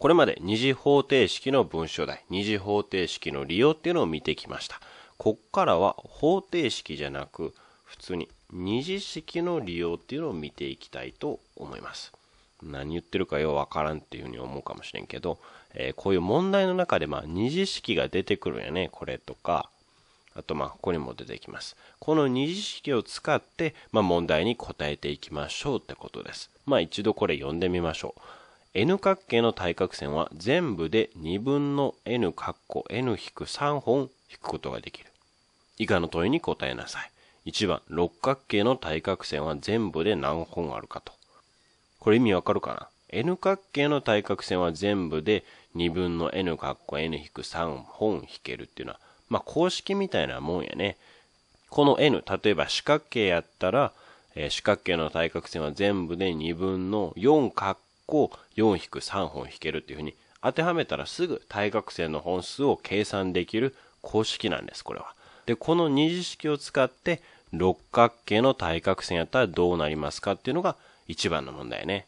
これまで二次方程式の文章題、二次方程式の利用っていうのを見てきました。こっからは方程式じゃなく、普通に二次式の利用っていうのを見ていきたいと思います。何言ってるかようわからんっていうふうに思うかもしれんけど、えー、こういう問題の中で、まあ、二次式が出てくるんやね、これとか、あと、まあ、ここにも出てきます。この二次式を使って、まあ、問題に答えていきましょうってことです。まあ、一度これ読んでみましょう。n 角形の対角線は全部で2分の n 括弧 n-3 本引くことができる。以下の問いに答えなさい。1番、六角形の対角線は全部で何本あるかと。これ意味わかるかな ?n 角形の対角線は全部で2分の n 括弧 n-3 本引けるっていうのは、まあ、公式みたいなもんやね。この n、例えば四角形やったら、えー、四角形の対角線は全部で2分の4括個4引く3本引けるっていうふうに当てはめたらすぐ対角線の本数を計算できる公式なんです、これは。で、この二次式を使って六角形の対角線やったらどうなりますかっていうのが一番の問題ね。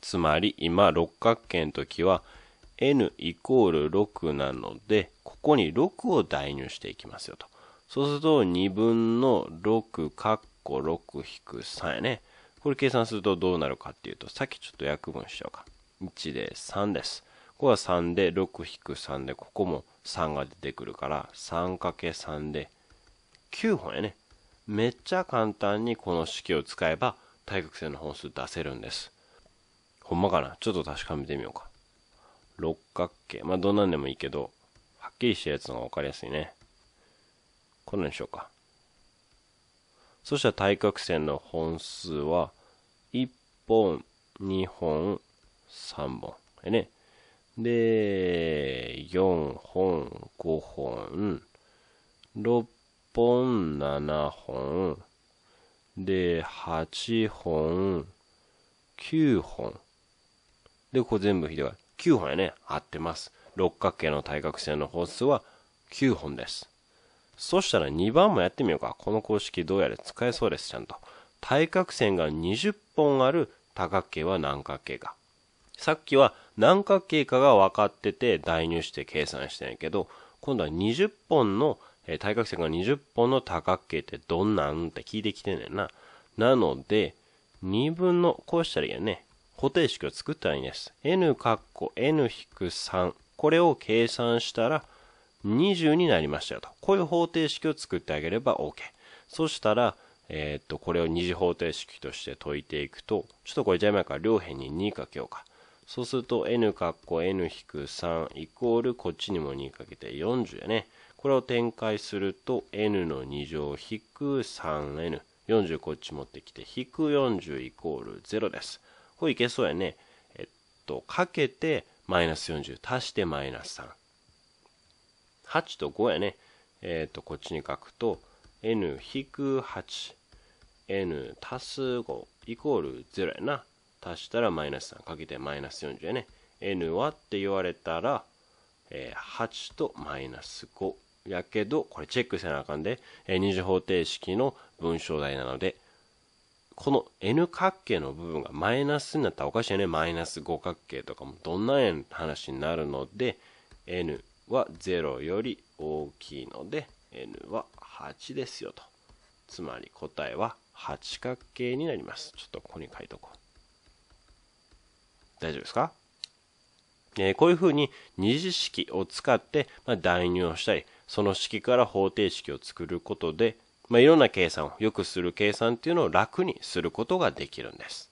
つまり今六角形の時は n イコール6なので、ここに6を代入していきますよと。そうすると2分の6かっこ6引く3やね。これ計算するとどうなるかっていうと、さっきちょっと約分しちゃうか。1で3です。ここは3で、6引く3で、ここも3が出てくるから、3×3 で9本やね。めっちゃ簡単にこの式を使えば、対角線の本数出せるんです。ほんまかなちょっと確かめてみようか。六角形。まあ、どんなんでもいいけど、はっきりしたやつの方がわかりやすいね。こんなにしようか。そしたら対角線の本数は、本、2本、3本。ね。で、4本、5本、6本、7本、で、8本、9本。で、ここ全部ひどい。9本やね。合ってます。六角形の対角線の法数は9本です。そしたら2番もやってみようか。この公式どうやら使えそうです、ちゃんと。対角線が20本ある多角形は何角形か。さっきは何角形かが分かってて代入して計算してんやけど、今度は20本の、え対角線が20本の多角形ってどんなんって聞いてきてんねんな。なので、2分の、こうしたらいいやね。方程式を作ったらいいんです。n カッコ n-3。これを計算したら20になりましたよと。こういう方程式を作ってあげれば OK。そしたら、えー、っと、これを二次方程式として解いていくと、ちょっとこれじゃあ今から両辺に2かけようか。そうすると n かっこ n-3 イコールこっちにも2かけて40やね。これを展開すると n の2乗引く 3n。40こっち持ってきて引く40イコール0です。これいけそうやね。えっと、かけてマイナス40足してマイナス3。8と5やね。えっと、こっちに書くと n-8n 足す5イコール0やな足したらマイナス3かけてマイナス40やね n はって言われたら、えー、8とマイナス5やけどこれチェックせなあかんで、えー、二次方程式の文章題なのでこの n 角形の部分がマイナスになったらおかしいよねマイナス5角形とかもどんな円話になるので n は0より大きいので n は8ですよと。つまり答えは八角形になります。ちょっとここに書いとこう。大丈夫ですか、えー、こういうふうに二次式を使って、まあ、代入をしたり、その式から方程式を作ることで、まあ、いろんな計算をよくする計算っていうのを楽にすることができるんです。